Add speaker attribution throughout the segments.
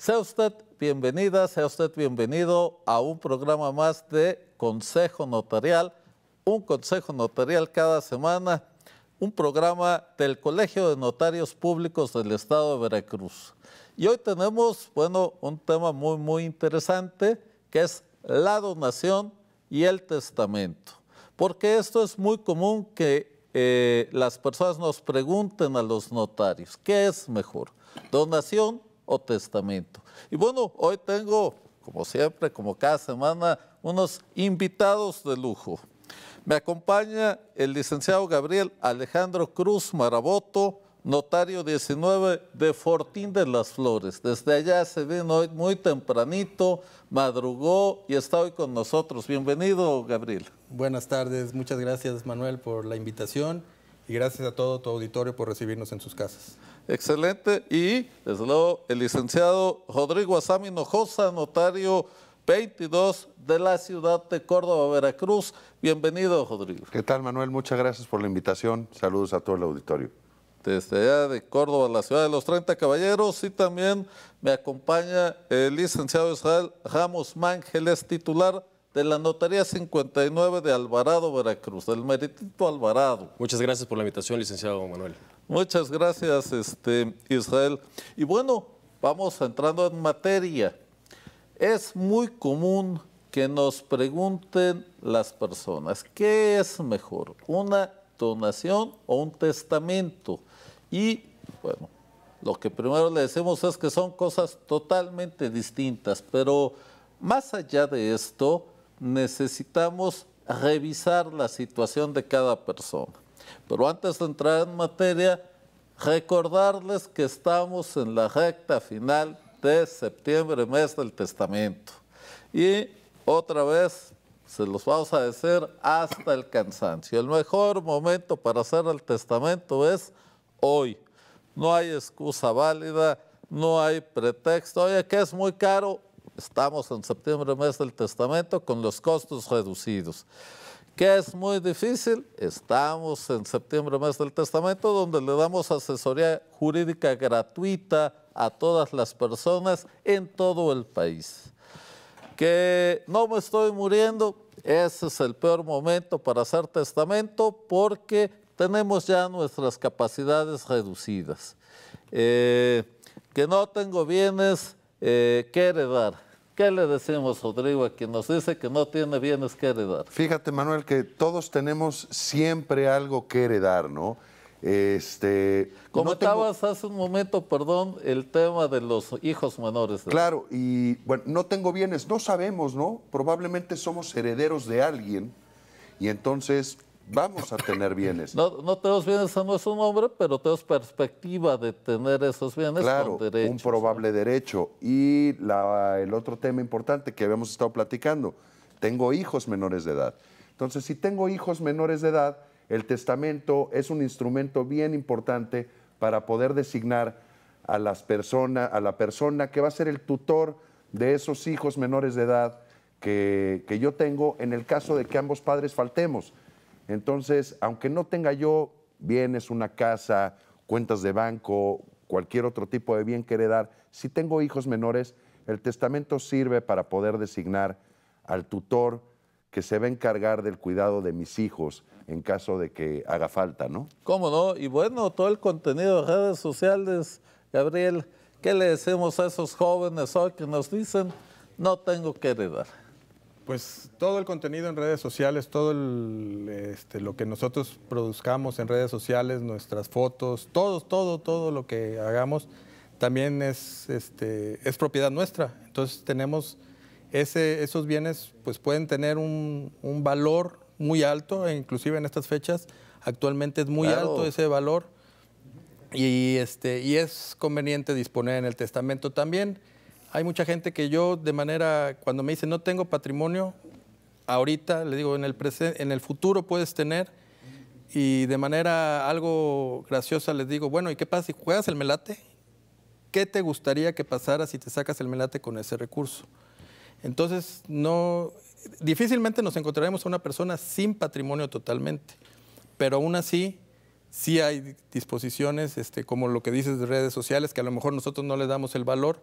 Speaker 1: Sea usted bienvenida, sea usted bienvenido a un programa más de Consejo Notarial, un Consejo Notarial cada semana, un programa del Colegio de Notarios Públicos del Estado de Veracruz. Y hoy tenemos, bueno, un tema muy, muy interesante, que es la donación y el testamento. Porque esto es muy común que eh, las personas nos pregunten a los notarios, ¿qué es mejor? ¿Donación o testamento. Y bueno, hoy tengo, como siempre, como cada semana, unos invitados de lujo. Me acompaña el licenciado Gabriel Alejandro Cruz Maraboto, notario 19 de Fortín de las Flores. Desde allá se vino hoy muy tempranito, madrugó y está hoy con nosotros. Bienvenido, Gabriel.
Speaker 2: Buenas tardes, muchas gracias, Manuel, por la invitación y gracias
Speaker 1: a todo tu auditorio por recibirnos en sus casas. Excelente. Y, desde luego, el licenciado Rodrigo Asami Nojosa, notario 22 de la ciudad de Córdoba, Veracruz. Bienvenido,
Speaker 3: Rodrigo. ¿Qué tal, Manuel? Muchas gracias por la invitación. Saludos a todo el auditorio. Desde
Speaker 1: allá de Córdoba, la ciudad de los 30 caballeros, y también me acompaña el licenciado Israel Ramos Mángeles, titular de la Notaría 59 de Alvarado, Veracruz, del meritito Alvarado. Muchas gracias por la invitación, licenciado Manuel. Muchas gracias, este, Israel. Y bueno, vamos entrando en materia. Es muy común que nos pregunten las personas, ¿qué es mejor, una donación o un testamento? Y bueno, lo que primero le decimos es que son cosas totalmente distintas, pero más allá de esto, necesitamos revisar la situación de cada persona. Pero antes de entrar en materia, recordarles que estamos en la recta final de septiembre, mes del testamento. Y otra vez se los vamos a decir hasta el cansancio. El mejor momento para hacer el testamento es hoy. No hay excusa válida, no hay pretexto. Oye, que es muy caro. Estamos en septiembre, mes del testamento, con los costos reducidos que es muy difícil. Estamos en septiembre, mes del testamento, donde le damos asesoría jurídica gratuita a todas las personas en todo el país. Que no me estoy muriendo, ese es el peor momento para hacer testamento porque tenemos ya nuestras capacidades reducidas. Eh, que no tengo bienes eh, que heredar ¿Qué le decimos, Rodrigo, a quien nos dice que no tiene bienes
Speaker 3: que heredar? Fíjate, Manuel, que todos tenemos siempre algo que heredar, ¿no? Este, Comentabas hace un momento, perdón, el tema de los hijos menores. Claro, y bueno, no tengo bienes, no sabemos, ¿no? Probablemente somos herederos de alguien y entonces vamos a tener bienes.
Speaker 1: No, no tenemos bienes no es un hombre, pero tenemos perspectiva de
Speaker 3: tener esos bienes claro, con derechos. un probable derecho. Y el otro tema importante que habíamos estado platicando, tengo hijos menores de edad. Entonces, si tengo hijos menores de edad, el testamento es un instrumento bien importante para poder designar a las personas, a la persona que va a ser el tutor de esos hijos menores de edad que yo tengo en el caso de que ambos padres faltemos. Entonces, aunque no tenga yo bienes, una casa, cuentas de banco, cualquier otro tipo de bien que heredar, si tengo hijos menores, el testamento sirve para poder designar al tutor que se va a encargar del cuidado de mis hijos en caso de que haga falta, ¿no?
Speaker 1: ¿Cómo no? Y bueno, todo el contenido de redes sociales, Gabriel, ¿qué le decimos a esos jóvenes hoy que nos dicen, no tengo que heredar? pues todo el
Speaker 2: contenido en redes sociales, todo este, lo que nosotros produzcamos en redes sociales, nuestras fotos, todo, todo, todo lo que hagamos también es, este, es propiedad nuestra. Entonces tenemos ese, esos bienes, pues pueden tener un, valor muy alto, e inclusive en estas fechas actualmente es muy alto ese valor y, este, y es conveniente disponer en el testamento también hay mucha gente que yo de manera, cuando me dicen no tengo patrimonio, ahorita le digo, en el, en el futuro puedes tener, y de manera algo graciosa les digo, bueno, ¿y qué pasa si juegas el melate? ¿Qué te gustaría que pasara si te sacas el melate con ese recurso? Entonces, no, difícilmente nos encontraremos a una persona sin patrimonio totalmente, pero aún así sí hay disposiciones, este, como lo que dices de redes sociales, que a lo mejor nosotros no le damos el valor,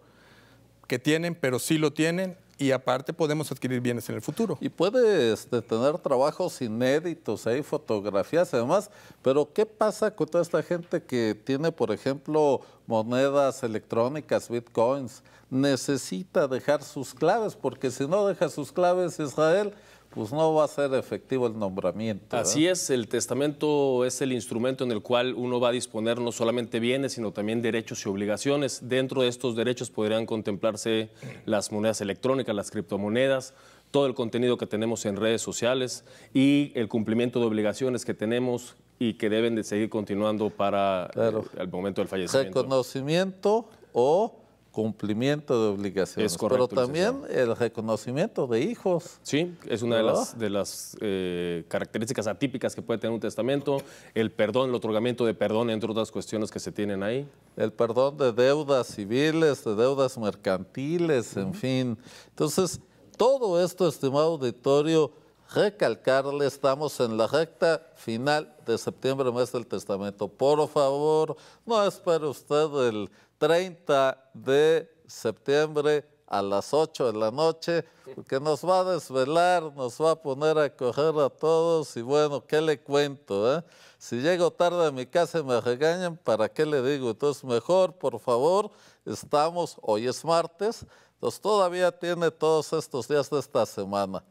Speaker 2: que tienen, pero sí lo tienen y aparte podemos adquirir bienes en el futuro. Y puedes
Speaker 1: este, tener trabajos inéditos, hay fotografías además, pero ¿qué pasa con toda esta gente que tiene, por ejemplo, monedas electrónicas, bitcoins? Necesita dejar sus claves, porque si no deja sus claves, Israel, pues no va a ser efectivo el nombramiento. Así
Speaker 4: es, el testamento es el instrumento en el cual uno va a disponer no solamente bienes, sino también derechos y obligaciones. Dentro de estos derechos podrían contemplarse las monedas electrónicas, las criptomonedas, todo el contenido que tenemos en redes sociales y el cumplimiento de obligaciones que tenemos y que deben de seguir continuando para el, momento del fallecimiento. Reconocimiento o
Speaker 1: cumplimiento
Speaker 4: de obligaciones, pero también el reconocimiento de hijos. Sí, es una de las, de eh, características atípicas que puede tener un testamento, el perdón, el otorgamiento de perdón, entre otras cuestiones que se tienen ahí. El perdón de deudas civiles, de deudas
Speaker 1: mercantiles, en fin. Entonces, todo esto, estimado auditorio, recalcarle, estamos en la recta final de septiembre, mes del testamento. Por favor, no espere usted el 30 de septiembre a las 8 de la noche, porque nos va a desvelar, nos va a poner a coger a todos y bueno, ¿qué le cuento? Eh? Si llego tarde a mi casa y me regañan, ¿para qué le digo? Entonces, mejor, por favor, estamos, hoy es martes, entonces todavía tiene todos estos días de esta semana.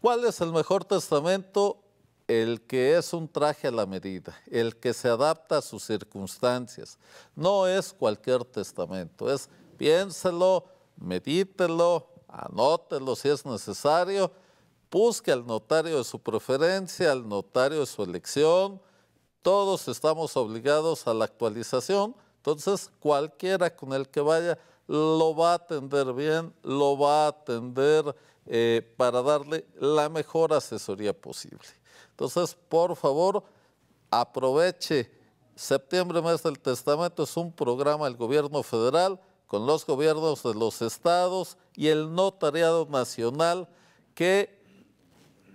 Speaker 1: ¿Cuál es el mejor testamento? El que es un traje a la medida, el que se adapta a sus circunstancias. No es cualquier testamento, es piénselo, medítelo, anótelo si es necesario, busque al notario de su preferencia, al notario de su elección. Todos estamos obligados a la actualización, entonces cualquiera con el que vaya lo va a atender bien, lo va a atender eh, para darle la mejor asesoría posible. Entonces, por favor, aproveche. Septiembre, mes del testamento, es un programa del gobierno federal con los gobiernos de los estados y el notariado nacional que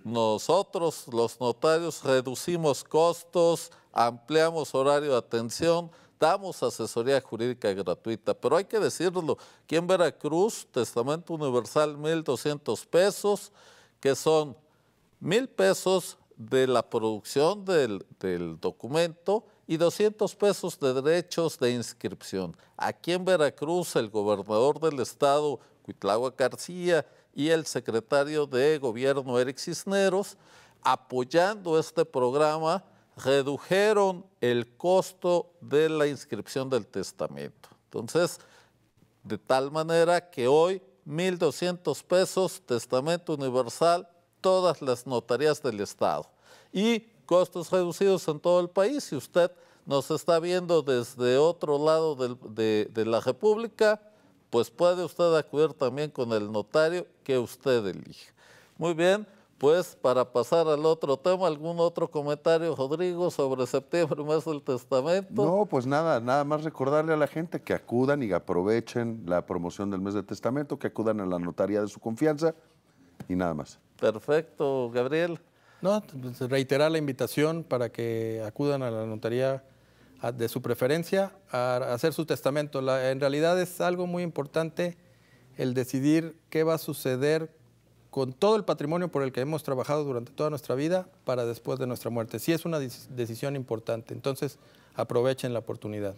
Speaker 1: nosotros, los notarios, reducimos costos, ampliamos horario de atención, damos asesoría jurídica gratuita, pero hay que decirlo, aquí en Veracruz, Testamento Universal, 1.200 pesos, que son 1.000 pesos de la producción del, documento y 200 pesos de derechos de inscripción. Aquí en Veracruz, el gobernador del estado, Cuitlagua García, y el secretario de gobierno, Eric Cisneros, apoyando este programa, redujeron el costo de la inscripción del testamento. Entonces, de tal manera que hoy 1.200 pesos, testamento universal, todas las notarías del Estado. Y costos reducidos en todo el país. Si usted nos está viendo desde otro lado de, de la República, pues puede usted acudir también con el notario que usted elija. Muy bien. Pues para pasar al otro tema, ¿algún otro comentario, Rodrigo, sobre septiembre, mes del
Speaker 3: testamento? No, pues nada, nada más recordarle a la gente que acudan y aprovechen la promoción del mes del testamento, que acudan a la notaría de su confianza y nada más.
Speaker 1: Perfecto,
Speaker 2: Gabriel. No, pues, reiterar la invitación para que acudan a la notaría de su preferencia a hacer su testamento. La, en realidad es algo muy importante el decidir qué va a suceder con todo el patrimonio por el que hemos trabajado durante toda nuestra vida para después de nuestra muerte. Sí es una decisión importante, entonces aprovechen la oportunidad.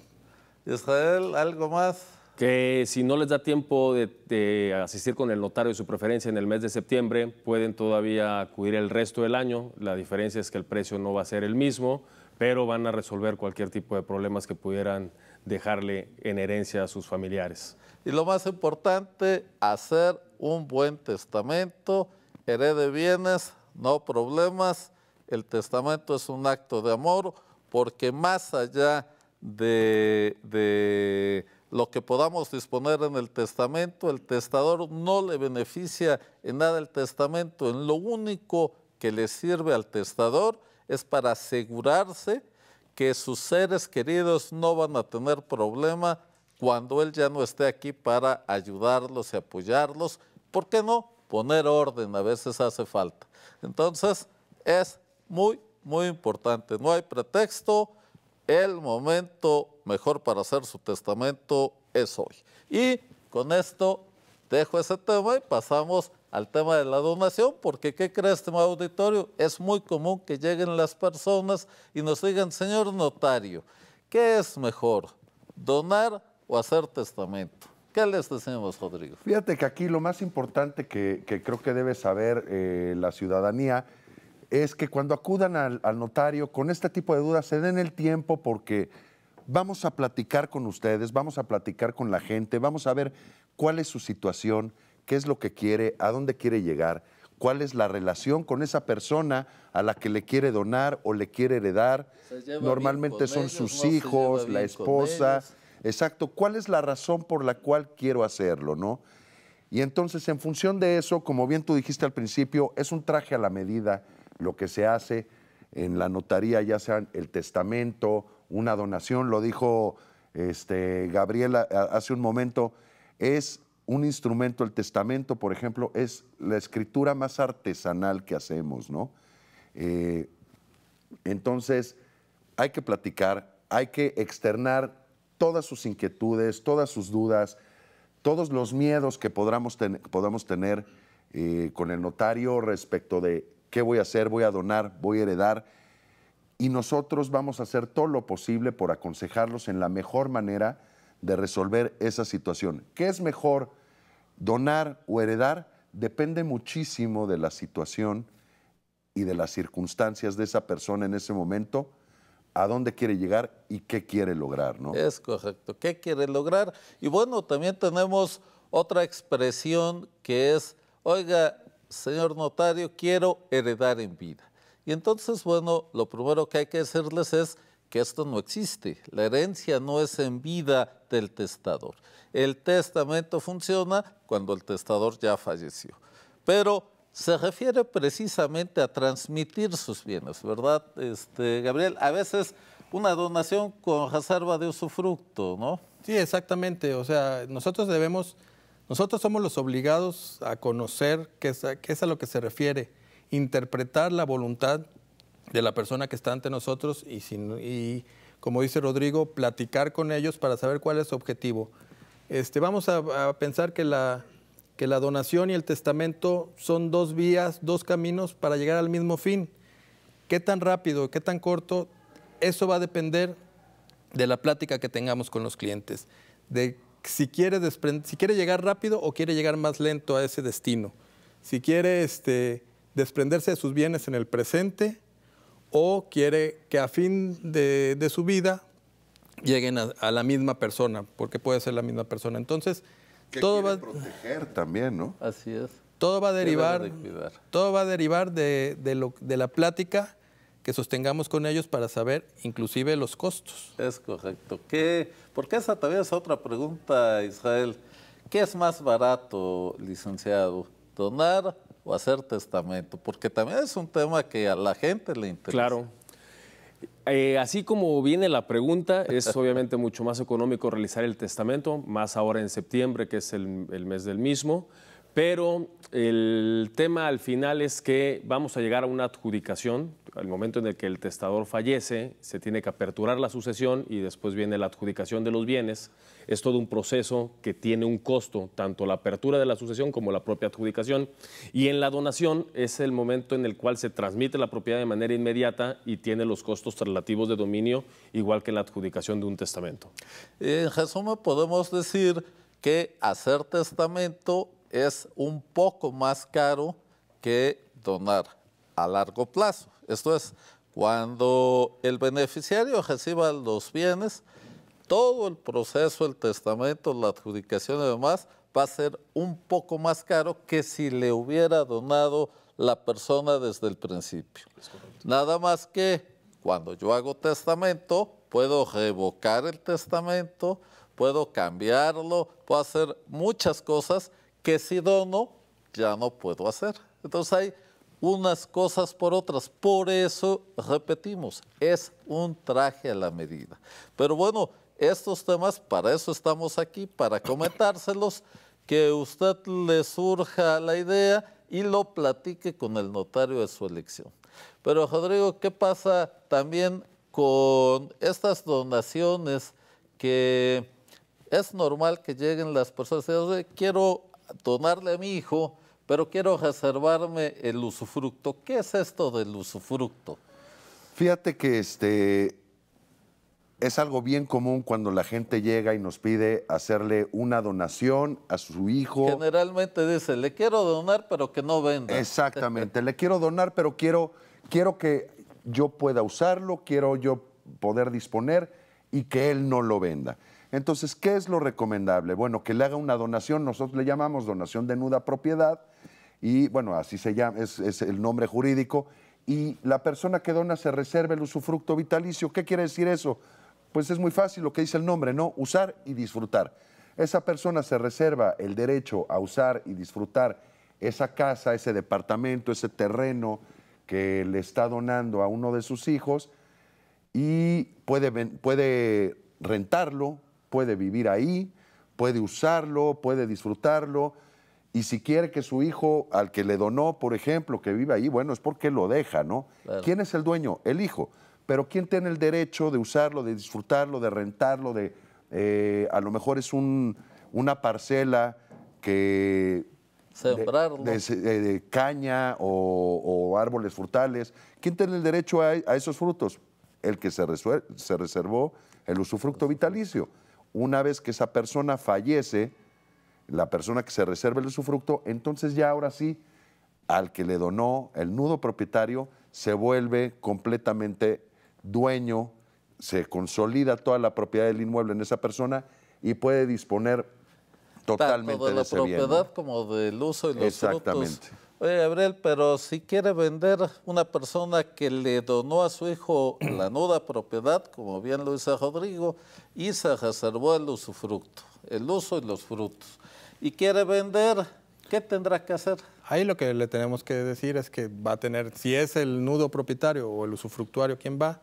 Speaker 4: Israel, ¿algo más? Que si no les da tiempo de, asistir con el notario de su preferencia en el mes de septiembre, pueden todavía acudir el resto del año. La diferencia es que el precio no va a ser el mismo, pero van a resolver cualquier tipo de problemas que pudieran dejarle en herencia a sus familiares. Y lo más importante, hacer un buen testamento, herede bienes,
Speaker 1: no problemas. El testamento es un acto de amor porque más allá de, lo que podamos disponer en el testamento, el testador no le beneficia en nada el testamento, en lo único que le sirve al testador es para asegurarse que sus seres queridos no van a tener problema cuando él ya no esté aquí para ayudarlos y apoyarlos. ¿Por qué no? Poner orden a veces hace falta. Entonces, es muy, muy importante. No hay pretexto. El momento mejor para hacer su testamento es hoy. Y con esto dejo ese tema y pasamos al tema de la donación, porque ¿qué crees, tema auditorio? Es muy común que lleguen las personas y nos digan, señor notario, ¿qué es mejor? ¿Donar o hacer testamento. ¿Qué les decimos, Rodrigo?
Speaker 3: Fíjate que aquí lo más importante que, creo que debe saber eh, la ciudadanía es que cuando acudan al, notario con este tipo de dudas, se den el tiempo porque vamos a platicar con ustedes, vamos a platicar con la gente, vamos a ver cuál es su situación, qué es lo que quiere, a dónde quiere llegar, cuál es la relación con esa persona a la que le quiere donar o le quiere heredar. Normalmente son sus hijos, la esposa exacto cuál es la razón por la cual quiero hacerlo, ¿no? Y entonces, en función de eso, como bien tú dijiste al principio, es un traje a la medida lo que se hace en la notaría, ya sea el testamento, una donación, lo dijo este, Gabriela hace un momento, es un instrumento, el testamento, por ejemplo, es la escritura más artesanal que hacemos, ¿no? Eh, entonces, hay que platicar, hay que externar todas sus inquietudes, todas sus dudas, todos los miedos que podamos, podamos tener eh, con el notario respecto de qué voy a hacer, voy a donar, voy a heredar. Y nosotros vamos a hacer todo lo posible por aconsejarlos en la mejor manera de resolver esa situación. ¿Qué es mejor, donar o heredar? Depende muchísimo de la situación y de las circunstancias de esa persona en ese momento a dónde quiere llegar y qué quiere lograr, ¿no? Es
Speaker 1: correcto, qué quiere lograr. Y bueno, también tenemos otra expresión que es, oiga, señor notario, quiero heredar en vida. Y entonces, bueno, lo primero que hay que decirles es que esto no existe. La herencia no es en vida del testador. El testamento funciona cuando el testador ya falleció. Pero se refiere precisamente a transmitir sus bienes, ¿verdad, este, Gabriel? A veces una donación con reserva de usufructo, ¿no? Sí, exactamente. O sea, nosotros debemos,
Speaker 2: nosotros somos los obligados a conocer qué es, a lo que se refiere, interpretar la voluntad de la persona que está ante nosotros y, como dice Rodrigo, platicar con ellos para saber cuál es su objetivo. Este, vamos a pensar que la, que la donación y el testamento son dos vías, dos caminos para llegar al mismo fin. ¿Qué tan rápido, qué tan corto? Eso va a depender de la plática que tengamos con los clientes, de si quiere, si quiere llegar rápido o quiere llegar más lento a ese destino, si quiere este, desprenderse de sus bienes en el presente o quiere que a fin de, su vida lleguen a la misma persona, porque puede ser la misma persona. Entonces, todo va a
Speaker 3: proteger también, ¿no? Así es.
Speaker 2: Todo va a derivar, de todo va a derivar de, de, lo, de la plática que sostengamos con ellos para saber inclusive los costos.
Speaker 1: Es correcto. ¿Qué, porque esa también es otra pregunta, Israel. ¿Qué es más barato, licenciado? ¿Donar o hacer testamento? Porque también
Speaker 4: es un tema que a la gente le interesa. Claro. Eh, así como viene la pregunta, es obviamente mucho más económico realizar el testamento, más ahora en septiembre, que es el mes del mismo pero el tema al final es que vamos a llegar a una adjudicación. Al momento en el que el testador fallece, se tiene que aperturar la sucesión y después viene la adjudicación de los bienes. Es todo un proceso que tiene un costo, tanto la apertura de la sucesión como la propia adjudicación. Y en la donación es el momento en el cual se transmite la propiedad de manera inmediata y tiene los costos relativos de dominio, igual que la adjudicación de un testamento. En resumen, podemos decir que hacer
Speaker 1: testamento es un poco más caro que donar a largo plazo. Esto es, cuando el beneficiario reciba los bienes, todo el proceso, el testamento, la adjudicación y demás va a ser un poco más caro que si le hubiera donado la persona desde el principio. Nada más que cuando yo hago testamento, puedo revocar el testamento, puedo cambiarlo, puedo hacer muchas cosas que si dono, ya no puedo hacer. Entonces hay unas cosas por otras. Por eso, repetimos, es un traje a la medida. Pero bueno, estos temas, para eso estamos aquí, para comentárselos, que usted le surja la idea y lo platique con el notario de su elección. Pero Rodrigo, ¿qué pasa también con estas donaciones que es normal que lleguen las personas? Quiero donarle a mi hijo, pero quiero reservarme el usufructo. ¿Qué es esto del usufructo?
Speaker 3: Fíjate que este es algo bien común cuando la gente llega y nos pide hacerle una donación a su hijo. Generalmente dice, le quiero donar, pero que no venda. Exactamente, le quiero donar, pero quiero, quiero que yo pueda usarlo, quiero yo poder disponer y que él no lo venda. Entonces, ¿qué es lo recomendable? Bueno, que le haga una donación, nosotros le llamamos donación de nuda propiedad, y bueno, así se llama, es, es el nombre jurídico, y la persona que dona se reserva el usufructo vitalicio. ¿Qué quiere decir eso? Pues es muy fácil lo que dice el nombre, ¿no? Usar y disfrutar. Esa persona se reserva el derecho a usar y disfrutar esa casa, ese departamento, ese terreno que le está donando a uno de sus hijos y puede, puede rentarlo, puede vivir ahí, puede usarlo, puede disfrutarlo. Y si quiere que su hijo, al que le donó, por ejemplo, que viva ahí, bueno, es porque lo deja, ¿no? ¿Quién es el dueño? El hijo. Pero ¿quién tiene el derecho de usarlo, de disfrutarlo, de rentarlo? De, eh, a lo mejor es una parcela que... De, caña o, árboles frutales. ¿Quién tiene el derecho a esos frutos? el que se, se reservó el usufructo vitalicio. Una vez que esa persona fallece, la persona que se reserva el usufructo, entonces ya ahora sí, al que le donó el nudo propietario, se vuelve completamente dueño, se consolida toda la propiedad del inmueble en esa persona y puede disponer totalmente Tanto de, la propiedad
Speaker 1: como del uso y los Exactamente. Oye, Gabriel, pero si quiere vender una persona que le donó a su hijo la nuda propiedad, como bien lo hizo Rodrigo, y se reservó el usufructo, el uso y los frutos, y quiere vender, ¿qué tendrá que hacer? Ahí lo que le tenemos que decir es que va a tener,
Speaker 2: si es el nudo propietario o el usufructuario quien va,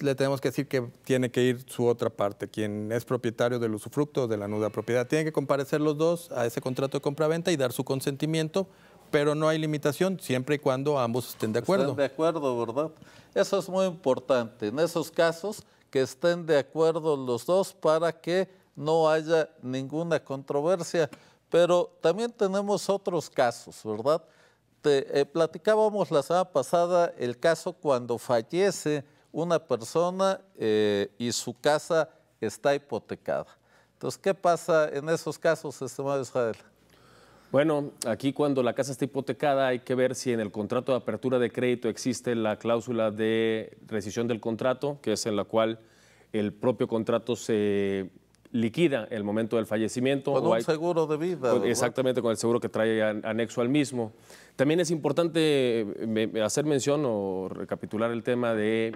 Speaker 2: le tenemos que decir que tiene que ir su otra parte, quien es propietario del usufructo de la nuda propiedad. Tiene que comparecer los dos a ese contrato de compraventa y dar su consentimiento pero no hay limitación siempre y cuando
Speaker 1: ambos estén de acuerdo. Estén de acuerdo, ¿verdad? Eso es muy importante. En esos casos, que estén de acuerdo los dos para que no haya ninguna controversia. Pero también tenemos otros casos, ¿verdad? Te, eh, platicábamos la semana pasada el caso cuando fallece una persona eh, y su casa está hipotecada. Entonces, ¿qué pasa en esos casos, estimado
Speaker 4: Israel? Bueno, aquí cuando la casa está hipotecada hay que ver si en el contrato de apertura de crédito existe la cláusula de rescisión del contrato, que es en la cual el propio contrato se liquida en el momento del fallecimiento. Con un seguro de vida. exactamente, con el seguro que trae anexo al mismo. También es importante eh, hacer mención o recapitular el tema de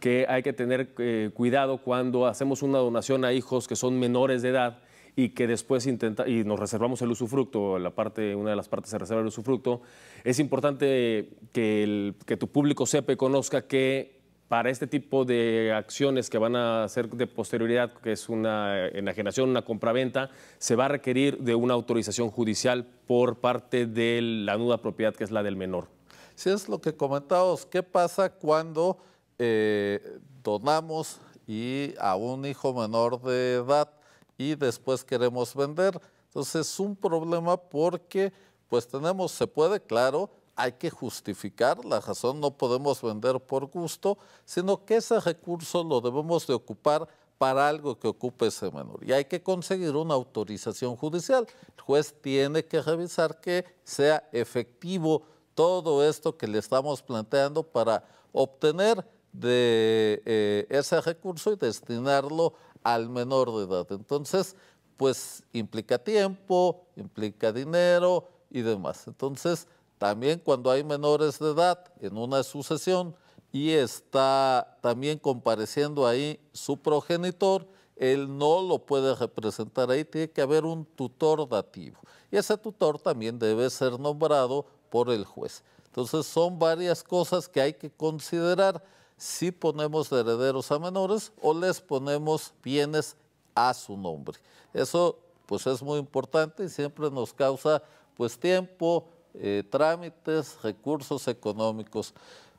Speaker 4: que hay que tener eh, cuidado cuando hacemos una donación a hijos que son menores de edad y que después intenta y nos reservamos el usufructo, la parte, una de las partes se reserva el usufructo, es importante que, el, que tu público sepa y conozca que para este tipo de acciones que van a ser de posterioridad, que es una enajenación, una compraventa, se va a requerir de una autorización judicial por parte de la nuda propiedad, que es la del menor. Si
Speaker 1: es lo que comentábamos, ¿qué pasa cuando eh, donamos y a un hijo menor de edad y después queremos vender. Entonces es un problema porque pues tenemos, se puede, claro, hay que justificar la razón, no podemos vender por gusto, sino que ese recurso lo debemos de ocupar para algo que ocupe ese menor. Y hay que conseguir una autorización judicial. El juez tiene que revisar que sea efectivo todo esto que le estamos planteando para obtener de eh, ese recurso y destinarlo al menor de edad. Entonces, pues implica tiempo, implica dinero y demás. Entonces, también cuando hay menores de edad en una sucesión y está también compareciendo ahí su progenitor, él no lo puede representar ahí, tiene que haber un tutor dativo. Y ese tutor también debe ser nombrado por el juez. Entonces son varias cosas que hay que considerar si ponemos herederos a menores o les ponemos bienes a su nombre. Eso pues es muy importante y siempre nos causa pues tiempo, eh, trámites, recursos económicos.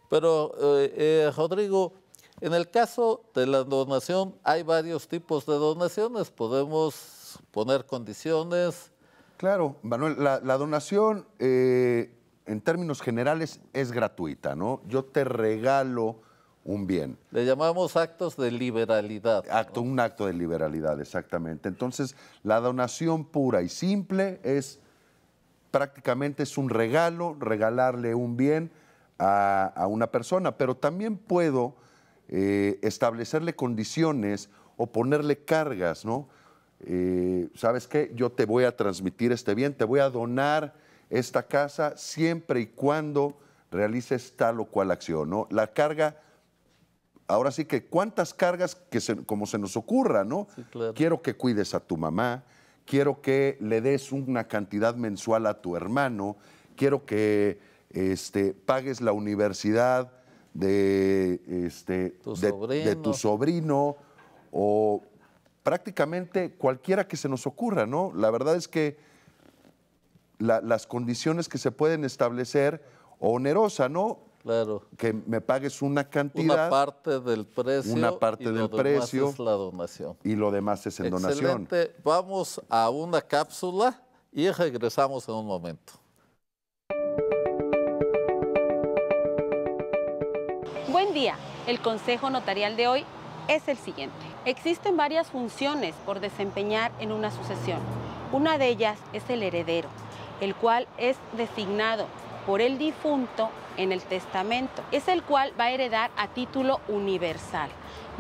Speaker 1: Pero eh, eh, Rodrigo, en el caso de la donación hay varios tipos de donaciones, podemos poner condiciones.
Speaker 3: Claro, Manuel, la, la donación en términos generales es gratuita, ¿no? Yo te regalo un bien. Le llamamos actos de liberalidad. Acto, Un acto de liberalidad, exactamente. Entonces, la donación pura y simple es prácticamente es un regalo, regalarle un bien a, una persona, pero también puedo eh, establecerle condiciones o ponerle cargas, ¿no? Eh, ¿Sabes qué? Yo te voy a transmitir este bien, te voy a donar esta casa siempre y cuando realices tal o cual acción, ¿no? La carga ahora sí que cuántas cargas que como se nos ocurra, ¿no? Quiero que cuides a tu mamá, quiero que le des una cantidad mensual a tu hermano, quiero que este, pagues la universidad de, este, tu, de, sobrino. tu sobrino o prácticamente cualquiera que se nos ocurra, ¿no? La verdad es que las condiciones que se pueden establecer onerosa, ¿no? Claro. Que me pagues una cantidad. Una
Speaker 1: parte del precio. Una parte y del lo precio. Demás es la donación.
Speaker 3: Y lo demás es en Excelente. donación.
Speaker 1: Vamos a una cápsula y regresamos en un momento.
Speaker 2: Buen día. El consejo notarial de hoy es el siguiente. Existen varias funciones por desempeñar en una sucesión. Una de ellas es el heredero, el cual es designado por el difunto en el testamento. Es el cual va a heredar a título universal.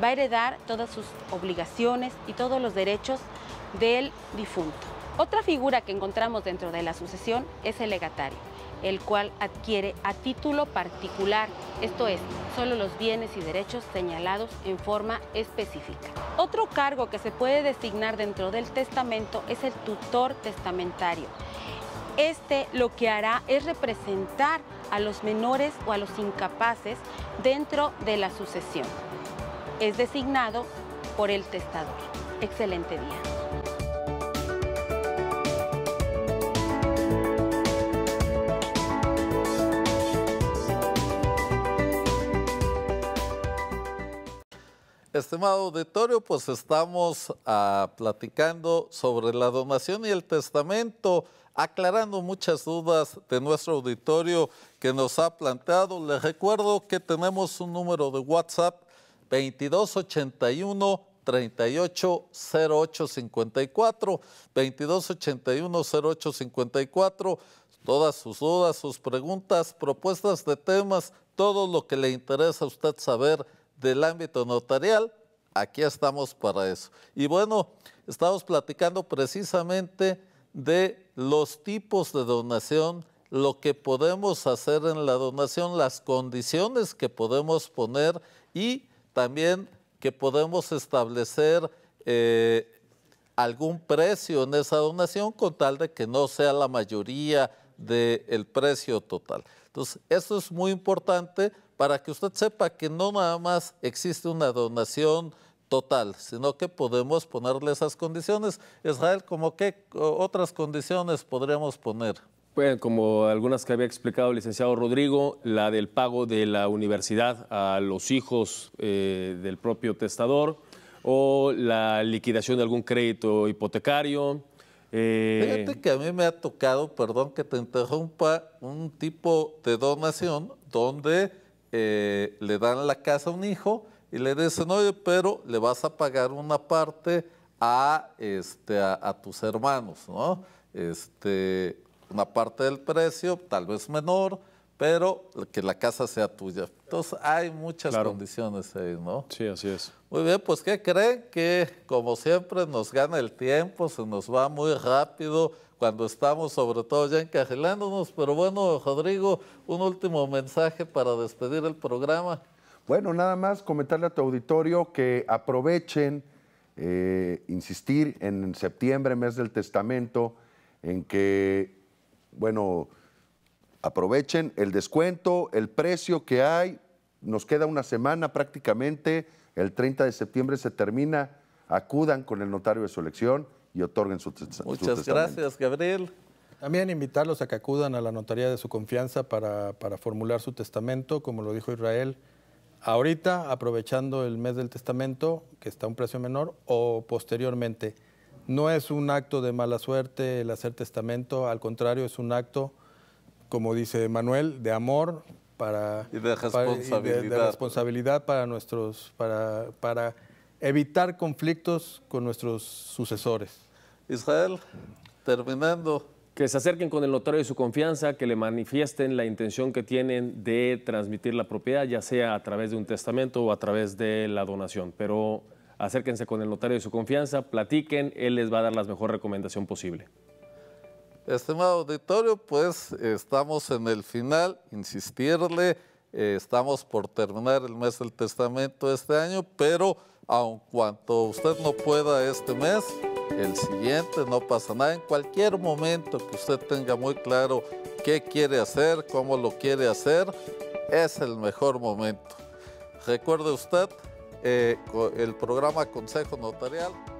Speaker 2: Va a heredar todas sus obligaciones y todos los derechos del difunto. Otra figura que encontramos dentro de la sucesión es el legatario, el cual adquiere a título particular, esto es, solo los bienes y derechos señalados en forma específica. Otro cargo que se puede designar dentro del testamento es el tutor testamentario. Este lo que hará es representar a los menores o a los incapaces dentro de la sucesión. Es designado por el testador. Excelente día.
Speaker 1: Estimado auditorio, pues estamos ah, platicando sobre la donación y el testamento aclarando muchas dudas de nuestro auditorio que nos ha planteado. Les recuerdo que tenemos un número de WhatsApp 2281 380854 2281-0854. Todas sus dudas, sus preguntas, propuestas de temas, todo lo que le interesa a usted saber del ámbito notarial, aquí estamos para eso. Y bueno, estamos platicando precisamente de los tipos de donación, lo que podemos hacer en la donación, las condiciones que podemos poner y también que podemos establecer eh, algún precio en esa donación con tal de que no sea la mayoría del precio total. Entonces, esto es muy importante para que usted sepa que no nada más existe una donación total, sino que podemos ponerle esas condiciones. Israel, ¿como qué otras condiciones podríamos poner?
Speaker 4: Bueno, como algunas que había explicado el licenciado Rodrigo, la del pago de la universidad a los hijos eh, del propio testador o la liquidación de algún crédito hipotecario. Eh, Fíjate
Speaker 1: que a mí me ha tocado, perdón que te interrumpa, un tipo de donación donde eh, le dan la casa a un hijo y le dicen, oye, pero le vas a pagar una parte a, este, a, tus hermanos, ¿no? Este, una parte del precio, tal vez menor, pero que la casa sea tuya. Entonces hay muchas condiciones ahí, ¿no? Sí, así es. Muy bien, pues ¿qué creen? Que como siempre nos gana el tiempo, se nos va muy rápido cuando estamos sobre todo ya encajelándonos, pero bueno, Rodrigo, un último mensaje
Speaker 3: para despedir el programa. Bueno, nada más comentarle a tu auditorio que aprovechen, eh, insistir en septiembre, mes del testamento, en que, bueno, aprovechen el descuento, el precio que hay. Nos queda una semana prácticamente, el 30 de septiembre se termina. Acudan con el notario de su elección y otorguen su, testamento. Muchas gracias,
Speaker 2: Gabriel. También invitarlos a que acudan a la notaría de su confianza para formular su testamento, como lo dijo Israel ahorita aprovechando el mes del testamento, que está a un precio menor, o posteriormente. No es un acto de mala suerte el hacer testamento, al contrario, es un acto, como dice Manuel, de amor para y de responsabilidad responsabilidad para nuestros para, para evitar conflictos con nuestros sucesores.
Speaker 4: Israel, terminando, que se acerquen con el notario de su confianza, que le manifiesten la intención que tienen de transmitir la propiedad, ya sea a través de un testamento o a través de la donación. Pero acérquense con el notario de su confianza, platiquen, él les va a dar la mejor recomendación posible.
Speaker 1: Estimado auditorio, pues estamos en el final, insistirle, eh, estamos por terminar el mes del testamento este año, pero aun cuanto usted no pueda este mes, el siguiente, no pasa nada. En cualquier momento que usted tenga muy claro qué quiere hacer, cómo lo quiere hacer, es el mejor momento. Recuerde usted eh, el programa Consejo Notarial.